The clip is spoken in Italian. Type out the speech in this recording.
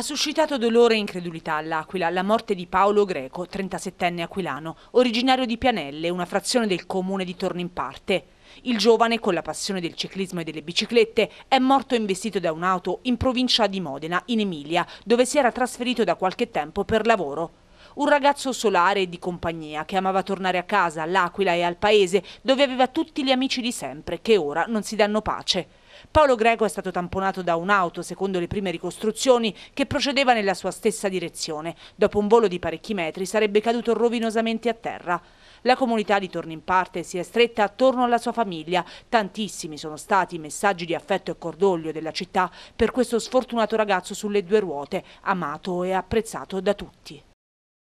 Ha suscitato dolore e incredulità all'Aquila la morte di Paolo Greco, 37enne aquilano, originario di Pianelle, una frazione del comune di Torno in Parte. Il giovane, con la passione del ciclismo e delle biciclette, è morto investito da un'auto in provincia di Modena, in Emilia, dove si era trasferito da qualche tempo per lavoro. Un ragazzo solare e di compagnia che amava tornare a casa, all'Aquila e al paese, dove aveva tutti gli amici di sempre, che ora non si danno pace. Paolo Greco è stato tamponato da un'auto, secondo le prime ricostruzioni, che procedeva nella sua stessa direzione. Dopo un volo di parecchi metri sarebbe caduto rovinosamente a terra. La comunità di Torno in Parte si è stretta attorno alla sua famiglia. Tantissimi sono stati i messaggi di affetto e cordoglio della città per questo sfortunato ragazzo sulle due ruote, amato e apprezzato da tutti.